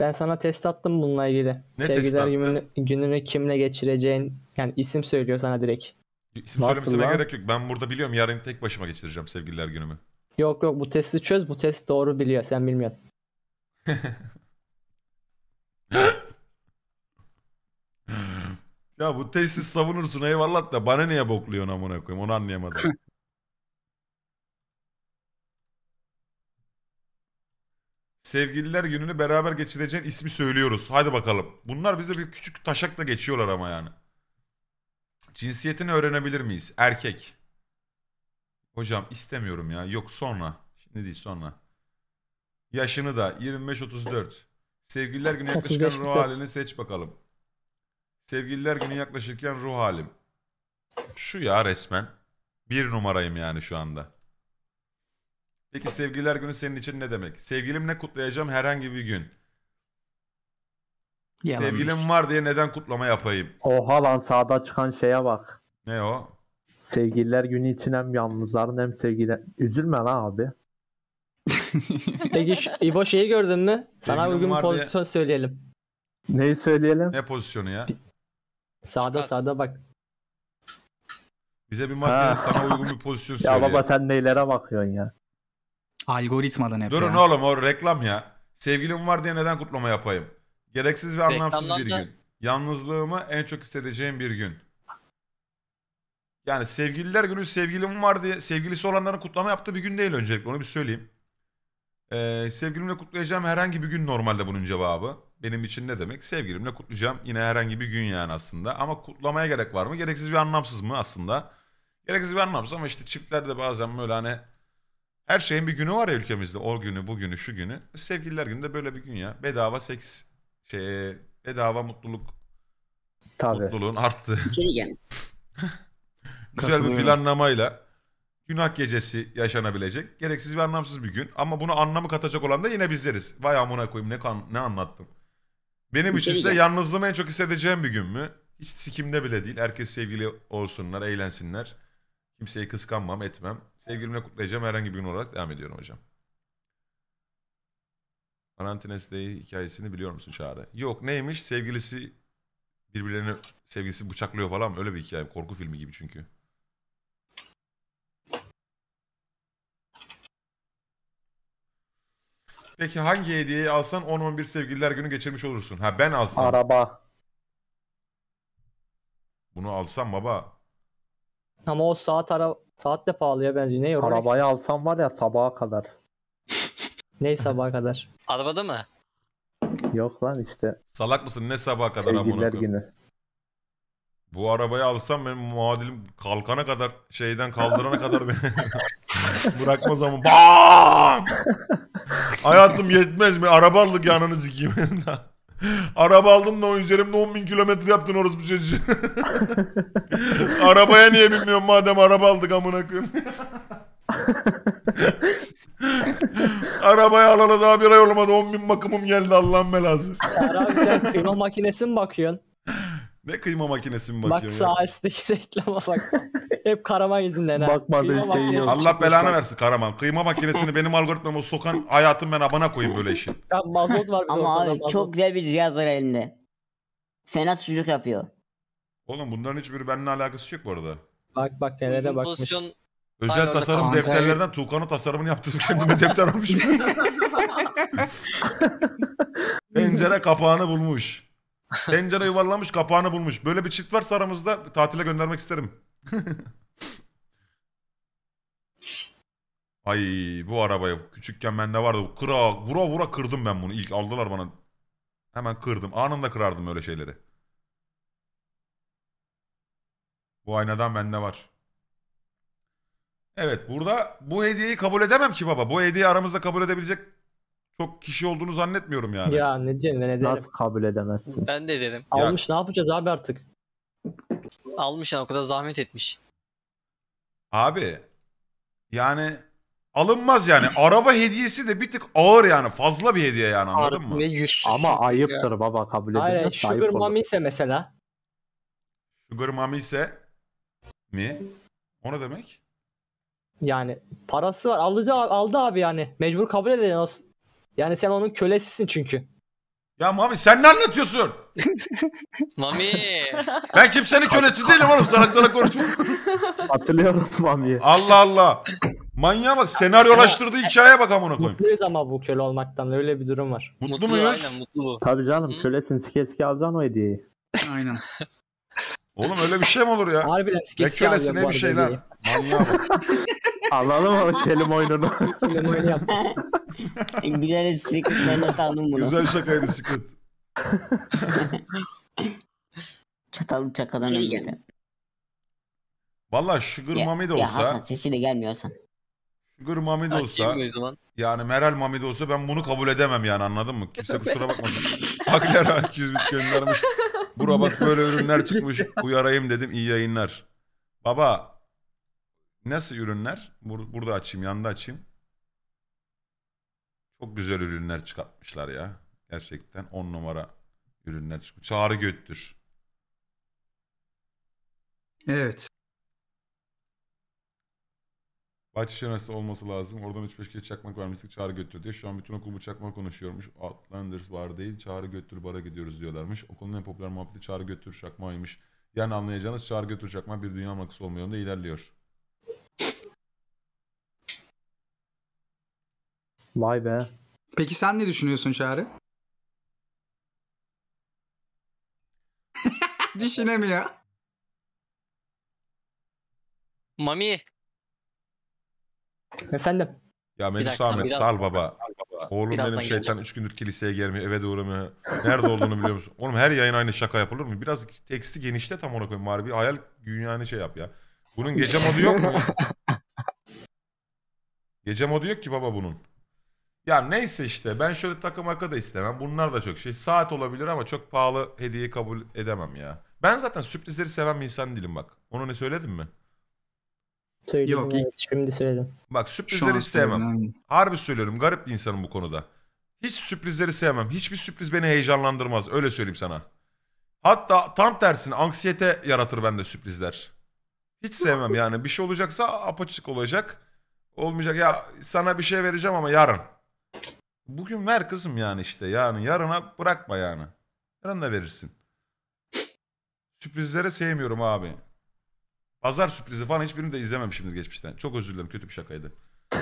Ben sana test attım bununla ilgili. Ne Sevgiler gününü, gününü kimle geçireceğin yani isim söylüyor sana direkt. İsim Nasıl söylemesine lan? gerek yok. Ben burada biliyorum yarın tek başıma geçireceğim sevgililer günümü. Yok yok bu testi çöz. Bu test doğru biliyor. Sen bilmiyorsun. ya bu testi savunursun eyvallah da bana niye bokluyorsun amına koyayım onu anlayamadım. sevgililer gününü beraber geçireceğin ismi söylüyoruz. Hadi bakalım. Bunlar bize bir küçük taşakla geçiyorlar ama yani. Cinsiyetini öğrenebilir miyiz? Erkek. Hocam istemiyorum ya. Yok sonra. Şimdi değil sonra. Yaşını da 25-34. Sevgililer günü yaklaşırken ruh halini seç bakalım. Sevgililer günü yaklaşırken ruh halim. Şu ya resmen. Bir numarayım yani şu anda. Peki sevgililer günü senin için ne demek? Sevgilimle kutlayacağım herhangi bir gün. Yalan Sevgilim var diye neden kutlama yapayım? Oha lan sağda çıkan şeye bak. Ne o? Sevgililer günü için hem yalnızların hem sevgililer. Üzülme lan abi. Peki şu, İbo şeyi gördün mü? Sana Sevgilim uygun bir diye- pozisyon söyleyelim. Neyi söyleyelim? Ne pozisyonu ya? Sağda Kas. sağda bak. Bize bir maskeli Ha. sana uygun bir pozisyon söyle. Ya baba sen neylere bakıyorsun ya? Algoritmadan hep Durun ya. oğlum o reklam ya. Sevgilim var diye neden kutlama yapayım? Gereksiz ve anlamsız bir gün. Yalnızlığımı en çok hissedeceğim bir gün. Yani sevgililer günü sevgilim var diye sevgilisi olanların kutlama yaptığı bir gün değil öncelikle onu bir söyleyeyim. Ee, sevgilimle kutlayacağım herhangi bir gün normalde bunun cevabı. Benim için ne demek? Sevgilimle kutlayacağım yine herhangi bir gün yani aslında. Ama kutlamaya gerek var mı? Gereksiz bir anlamsız mı aslında? Gereksiz bir anlamsız ama işte çiftlerde bazen böyle hani her şeyin bir günü var ya ülkemizde. O günü, bu günü, şu günü. Sevgililer günü de böyle bir gün ya. Bedava seks, şey, bedava mutluluk, Tabii. mutluluğun arttı. Şey Güzel bir Katılıyorum. planlamayla günah gecesi yaşanabilecek. Gereksiz ve anlamsız bir gün. Ama bunu anlamı katacak olan da yine bizleriz. Vay amına koyayım ne, kan- ne anlattım. Benim için şey ise yalnızlığımı en çok hissedeceğim bir gün mü? Hiç sikimde bile değil. Herkes sevgili olsunlar, eğlensinler. Kimseyi kıskanmam, etmem. Sevgilimle kutlayacağım herhangi bir gün olarak devam ediyorum hocam. Parantines Day hikayesini biliyor musun Çağrı? Yok neymiş? Sevgilisi birbirlerini sevgilisi bıçaklıyor falan öyle bir hikaye. Korku filmi gibi çünkü. Peki hangi hediyeyi alsan 10-11 sevgililer günü geçirmiş olursun? Ha ben alsam. Araba. Bunu alsam baba. Ama o saat ara saat de pahalıya benziyor. Ne Eurolex? Arabayı alsam var ya sabaha kadar. ne sabaha kadar? Arabada mı? Yok lan işte. Salak mısın? Ne sabaha kadar amına Sevgililer günü. Bu arabayı alsam benim muadilim kalkana kadar şeyden kaldırana kadar beni bırakmaz ama BAM! Hayatım yetmez mi? Arabalık yanını sikeyim. Araba aldın da o üzerimde 10 bin kilometre yaptın orospu çocuğu. Arabaya niye bilmiyorum madem araba aldık amına koyayım. Arabaya alalı daha bir ay olmadı 10 bin bakımım geldi Allah'ın belası. Çağrı abi sen kıyma makinesi mi bakıyorsun? Ne kıyma makinesi mi Bak bakıyorsun ya? sağ reklama bak. Hep Karaman yüzünden. Bakma Kıyma belki Allah belanı versin Karaman. Kıyma makinesini benim algoritmama sokan hayatım ben abana koyayım böyle işin. Ya mazot var Ama abi mazot. çok güzel bir cihaz var elimde. Fena sucuk yapıyor. Oğlum bunların hiçbiri benimle alakası yok bu arada. Bak bak nelere Uzun bakmış. pozisyon Özel Aynen, tasarım kanka. defterlerinden Tuğkan'ın tasarımını yaptırıp kendime defter almışım. Pencere kapağını bulmuş. Tencere yuvarlamış kapağını bulmuş. Böyle bir çift varsa aramızda tatile göndermek isterim. Ay bu arabayı küçükken bende vardı. Kıra vura vura kırdım ben bunu. İlk aldılar bana. Hemen kırdım. Anında kırardım öyle şeyleri. Bu aynadan bende var. Evet burada bu hediyeyi kabul edemem ki baba. Bu hediyeyi aramızda kabul edebilecek çok kişi olduğunu zannetmiyorum yani. Ya ne diyeceğim ben ederim. Nasıl kabul edemezsin? Ben de dedim. Ya- Almış ne yapacağız abi artık? Almış yani o kadar zahmet etmiş. Abi yani alınmaz yani. Araba hediyesi de bir tık ağır yani. Fazla bir hediye yani anladın mı? Ama ayıptır baba kabul edemez. Hayır, Sugar Mami ise mesela. Sugar mami ise mi? O ne demek? Yani parası var. Alıcı aldı abi yani. Mecbur kabul edeceksin. Yani sen onun kölesisin çünkü. Ya Mami sen ne anlatıyorsun? Mami. Ben kimsenin kölesi değilim oğlum. Salak salak konuşma. Hatırlıyorum Mami'yi. Allah Allah. Manyağa bak. Senaryolaştırdığı hikayeye bak amına koyayım. Mutluyuz ama bu köle olmaktan. Öyle bir durum var. Mutlu, muyuz? Aynen mutlu Tabii canım kölesin sike sike alacaksın o hediyeyi. Aynen. Oğlum öyle bir şey mi olur ya? Harbiden sike Ne sike kölesi bu bir şey lan. hediyeyi. Manyağa bak. Alalım o kelime oyununu. Öyle mi yap. Bilerek e, Secret Mehmet aldım bunu. Güzel şakaydı Secret. Çatal çakadan Geri gel. öldü. Valla Sugar Mami de ya Hasan olsa, sesi de gelmiyor Hasan. Sugar Mami de olsa, yani Meral Mami de olsa ben bunu kabul edemem yani anladın mı? Kimse kusura bakmasın. Akler 200 bit göndermiş. Bura bak böyle ürünler çıkmış. Uyarayım dedim iyi yayınlar. Baba nasıl ürünler? Bur- burada açayım yanda açayım. Çok güzel ürünler çıkartmışlar ya. Gerçekten on numara ürünler çıkmış. Çağrı Göttür. Evet. Bahçeşehir Üniversitesi olması lazım. Oradan 3-5 kez çakmak vermiştik. Çağrı götür diyor. Şu an bütün okul bu çakmak konuşuyormuş. Outlanders var değil. Çağrı götür bara gidiyoruz diyorlarmış. Okulun en popüler muhabbeti çağrı götür çakmağıymış. Yani anlayacağınız çağrı götür çakma bir dünya markası olmayan da ilerliyor. Vay be. Peki sen ne düşünüyorsun Çağrı? Düşünemiyor. Mami. Efendim. Ya Melis dakika, Ahmet sal baba. Oğlum Birazdan benim şeytan geleceğim. 3 gündür kiliseye gelmiyor, eve doğru mu? Nerede olduğunu biliyor musun? Oğlum her yayın aynı şaka yapılır mı? Biraz teksti genişlet amına koyayım bari. Bir hayal dünyanı şey yap ya. Bunun gece modu yok mu? gece modu yok ki baba bunun. Ya neyse işte ben şöyle takım arka da istemem. Bunlar da çok şey. Saat olabilir ama çok pahalı hediye kabul edemem ya. Ben zaten sürprizleri seven bir insan değilim bak. Onu ne söyledim mi? Söyledim Yok, evet, ilk... şimdi söyledim. Bak sürprizleri sevmem. Harbi söylüyorum garip bir insanım bu konuda. Hiç sürprizleri sevmem. Hiçbir sürpriz beni heyecanlandırmaz öyle söyleyeyim sana. Hatta tam tersine anksiyete yaratır bende sürprizler. Hiç sevmem yani bir şey olacaksa apaçık olacak. Olmayacak ya sana bir şey vereceğim ama yarın. Bugün ver kızım yani işte. Yani yarına bırakma yani. Yarın da verirsin. Sürprizlere sevmiyorum abi. Pazar sürprizi falan hiçbirini de izlememişimiz geçmişten. Çok özür dilerim kötü bir şakaydı.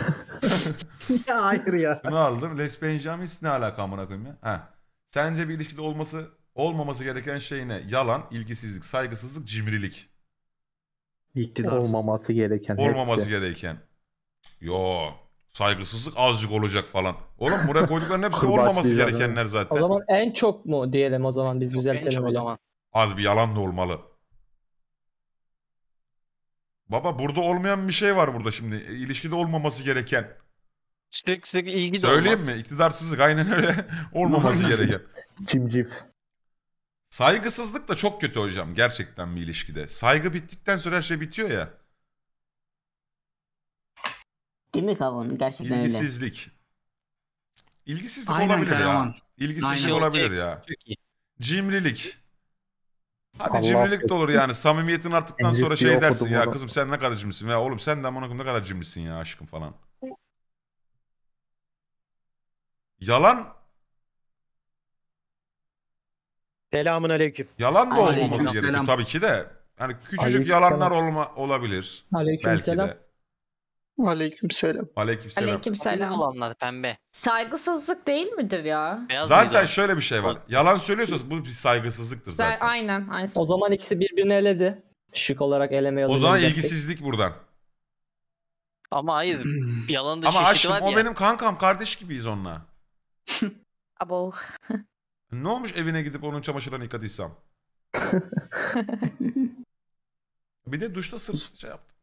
ya hayır ya. Ne aldım. Les Benjamins ne alaka amına koyayım ya? Ha. Sence bir ilişkide olması olmaması gereken şey ne? Yalan, ilgisizlik, saygısızlık, cimrilik. İktidarsız. Olmaması gereken. Olmaması hepsi. gereken. Yo saygısızlık azıcık olacak falan. Oğlum buraya koydukların hepsi olmaması gerekenler zaten. O zaman en çok mu diyelim o zaman biz düzeltelim o zaman. Az bir yalan da olmalı. Baba burada olmayan bir şey var burada şimdi. E, ilişkide olmaması gereken. Sürekli sürekli ilgi de Söyleyeyim olmaz. mi? İktidarsızlık aynen öyle. olmaması gereken. Cimcif. Saygısızlık da çok kötü hocam gerçekten bir ilişkide. Saygı bittikten sonra her şey bitiyor ya. Değil mi kavun? Gerçekten öyle. İlgisizlik. Aynen olabilir Karaman. ya. İlgisizlik Aynen. olabilir ya. Şey, şey, çok iyi. Cimrilik. Hadi Allah cimrilik de olur yani. Samimiyetin arttıktan sonra şey, şey dersin ya. Kızım sen ne kadar cimrisin ya. Oğlum sen de amına ne kadar cimrisin ya aşkım falan. Yalan Selamun aleyküm. yalan da olmaması gerekiyor tabii ki de. Yani küçücük Aleyküm yalanlar olma olabilir belki Aleykümselam. de. Selam. Aleykümselam. Aleykümselam. Aleykümselam. olanlar pembe. Saygısızlık değil midir ya? Beyaz Zaten mıydı? şöyle bir şey var. Yalan söylüyorsanız bu bir saygısızlıktır zaten. Ben, aynen, aynen. O zaman ikisi birbirini eledi. Şık olarak eleme yolunu. O zaman gidecek. ilgisizlik buradan. Ama hayır. yalan dışı Ama aşkım var o ya. benim kankam. Kardeş gibiyiz onunla. Abo. ne olmuş evine gidip onun çamaşırlarını yıkadıysam? bir de duşta sırt şey yaptım.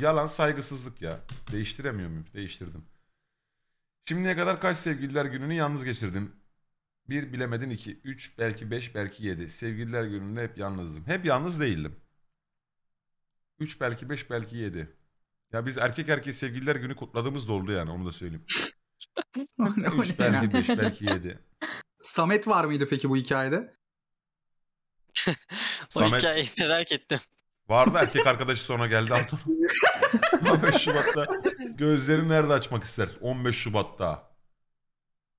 Yalan saygısızlık ya. Değiştiremiyor muyum? Değiştirdim. Şimdiye kadar kaç sevgililer gününü yalnız geçirdim? Bir bilemedin iki, üç, belki beş, belki yedi. Sevgililer gününde hep yalnızdım. Hep yalnız değildim. Üç, belki beş, belki yedi. Ya biz erkek erkeği sevgililer günü kutladığımız da oldu yani onu da söyleyeyim. Üç, belki beş, belki yedi. Samet var mıydı peki bu hikayede? o Samet... hikayeyi merak ettim. Vardı erkek arkadaşı sonra geldi Anton. 15 Şubat'ta gözlerini nerede açmak istersin? 15 Şubat'ta.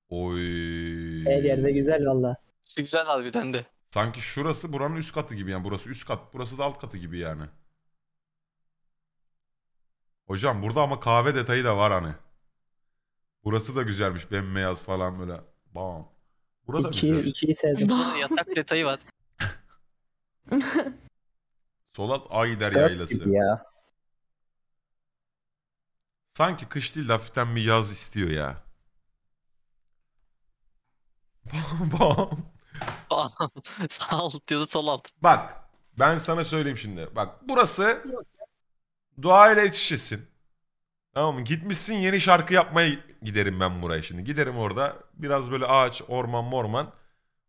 Oy. Her yerde güzel valla. Güzel harbiden de. Sanki şurası buranın üst katı gibi yani burası üst kat burası da alt katı gibi yani. Hocam burada ama kahve detayı da var hani. Burası da güzelmiş bembeyaz falan böyle. Bam. Burada İki, güzel. ikiyi sevdim. Yatak detayı var. Solat alt Ayder yaylası. Ya. Sanki kış değil de hafiften bir yaz istiyor ya. Bam bam. Sağ ol ya da Bak ben sana söyleyeyim şimdi. Bak burası dua ile içesin. Tamam mı? Gitmişsin yeni şarkı yapmaya giderim ben buraya şimdi. Giderim orada biraz böyle ağaç, orman, morman,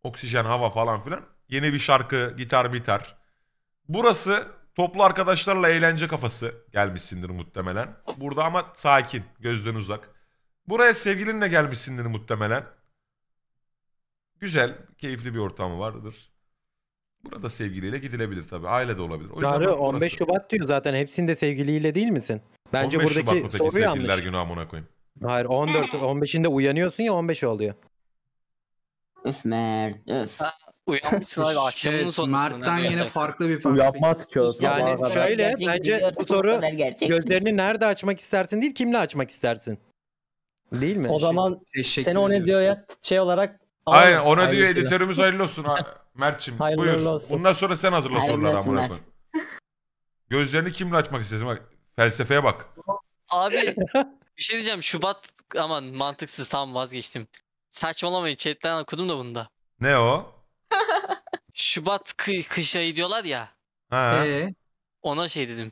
oksijen, hava falan filan. Yeni bir şarkı, gitar, mitar. Burası toplu arkadaşlarla eğlence kafası gelmişsindir muhtemelen. Burada ama sakin, gözden uzak. Buraya sevgilinle gelmişsindir muhtemelen. Güzel, keyifli bir ortamı vardır. Burada sevgiliyle gidilebilir tabii. Aile de olabilir. O Çağrı burası- 15 Şubat diyor zaten hepsinde sevgiliyle değil misin? Bence 15 Şubat buradaki notaki sevgililer yanlış. günü amına koyayım. Hayır 14 15'inde uyanıyorsun ya 15 oluyor. Öf Mert öf. Uyanmışsın abi akşamın evet, sonrasında. Mert'ten yine farklı bir farklı. Uyanmaz ki o Yani şöyle bence bu soru gözlerini nerede açmak istersin değil kimle açmak istersin. Değil mi? O şey, zaman Teşekkür seni ona diyor ya şey olarak Aynen ona diyor editörümüz hayırlı olsun Mert'cim. buyur. Olsun. Bundan sonra sen hazırla soruları amına Gözlerini kimle açmak istersin? Bak felsefeye bak. Abi bir şey diyeceğim. Şubat aman mantıksız tam vazgeçtim. Saçmalamayın chatten okudum da bunda. Ne o? Şubat kı kış ayı diyorlar ya. He. Ee? Ona şey dedim.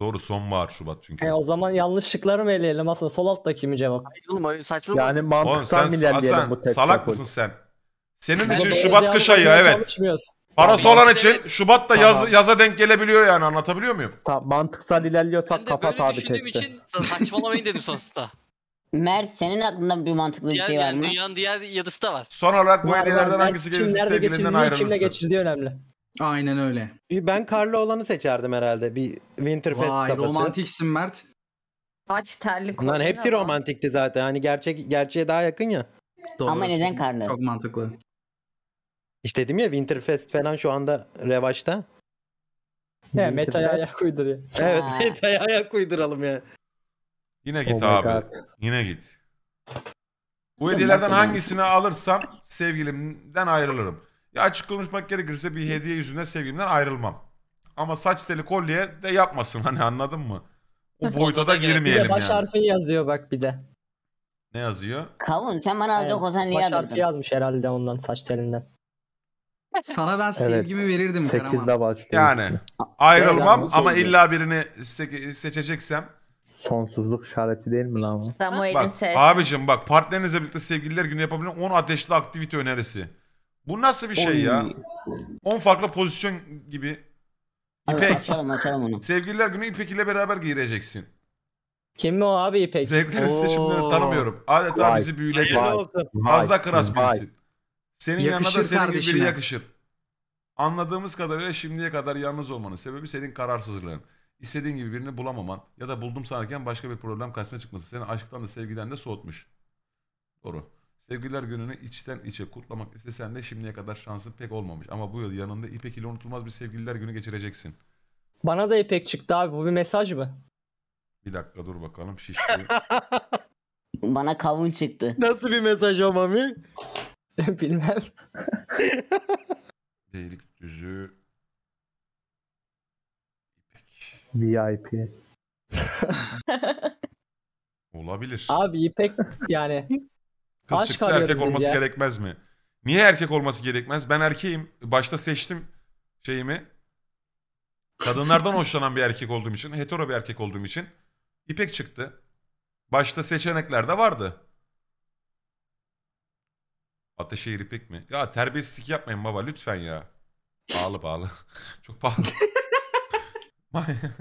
Doğru sonbahar Şubat çünkü. He, o zaman yanlışlıkları mı eleyelim aslında? Sol alttaki mi cevap? Hayır saçma Yani mantıktan mı ilerleyelim bu tek salak mısın sen? Senin için Şubat kış ayı evet. çalışmıyoruz. Parası olan için Şubat da yaz, Tamam. yaza denk gelebiliyor yani anlatabiliyor muyum? Ta- mantıksal Ben ilerliyorsak de kapat böyle düşündüğüm için saçmalamayın dedim sonsuza. Mert senin aklında bir mantıklı bir şey var yani mı? dünyanın diğer yadısı da var. Son olarak bu Var, hediyelerden hangisi Belki gelirse kimlerde sevgilinden geçirdiği, kimle ayrılırsın. geçirdiği önemli. Aynen öyle. Ben karlı olanı seçerdim herhalde. Bir Winterfest Vay kafası. romantiksin Mert. Aç terli. Bunların koydun hepsi ama. romantikti zaten. Hani gerçek gerçeğe daha yakın ya. Doğru. Ama neden karlı? Çok mantıklı. İşte dedim ya Winterfest falan şu anda revaçta. Ne? meta'ya ayak uyduruyor. Evet Ha. meta'ya ayak uyduralım ya. Yine git Oh abi. Yine git. Bu hediyelerden hangisini alırsam sevgilimden ayrılırım. Ya açık konuşmak gerekirse bir hediye yüzünden sevgilimden ayrılmam. Ama saç teli kolye de yapmasın hani anladın mı? O boyda da girmeyelim de baş yani. harfi yazıyor bak bir de. Ne yazıyor? Kavun sen bana alacak Evet, olsan niye baş harfi yazmış herhalde ondan saç telinden. Sana ben sevgimi verirdim Karaman. 8'de başlıyor. Yani ayrılmam ama illa birini se- seçeceksem Sonsuzluk işareti değil mi lan bu? Samuel'in sesi. abicim bak partnerinizle birlikte sevgililer günü yapabilen 10 ateşli aktivite önerisi. Bu nasıl bir şey ya? 10 farklı pozisyon gibi. Abi İpek. açalım açalım onu. Sevgililer günü İpek ile beraber giyireceksin. Kim o abi İpek? Sevgili Oo. seçimleri tanımıyorum. Adeta Vay. bizi büyüledi. Hayırlı olsun. Vay. Fazla kras Vay. Senin yanına da senin gibi biri yakışır. Anladığımız kadarıyla şimdiye kadar yalnız olmanın sebebi senin kararsızlığın istediğin gibi birini bulamaman ya da buldum sanırken başka bir problem karşısına çıkması seni aşktan da sevgiden de soğutmuş. Doğru. Sevgililer gününü içten içe kutlamak istesen de şimdiye kadar şansın pek olmamış. Ama bu yıl yanında İpek ile unutulmaz bir sevgililer günü geçireceksin. Bana da İpek çıktı abi. Bu bir mesaj mı? Bir dakika dur bakalım şişti. Bana kavun çıktı. Nasıl bir mesaj o Mami? Bilmem. Beylikdüzü VIP. Olabilir. Abi İpek yani Kız aşk erkek olması ya. gerekmez mi? Niye erkek olması gerekmez? Ben erkeğim. Başta seçtim şeyimi. Kadınlardan hoşlanan bir erkek olduğum için, hetero bir erkek olduğum için İpek çıktı. Başta seçenekler de vardı. Ateşehir İpek mi? Ya terbiyesizlik yapmayın baba lütfen ya. Pahalı pahalı. Çok pahalı.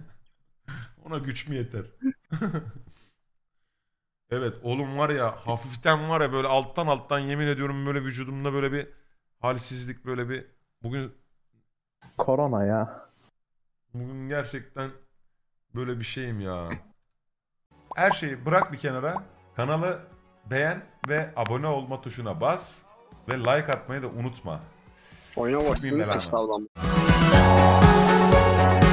Ona güç mü yeter? evet oğlum var ya hafiften var ya böyle alttan alttan yemin ediyorum böyle vücudumda böyle bir halsizlik böyle bir bugün Korona ya. bugün gerçekten böyle bir şeyim ya. Her şeyi bırak bir kenara. Kanalı beğen ve abone olma tuşuna bas ve like atmayı da unutma. Oyna bak. Sikmeyeyim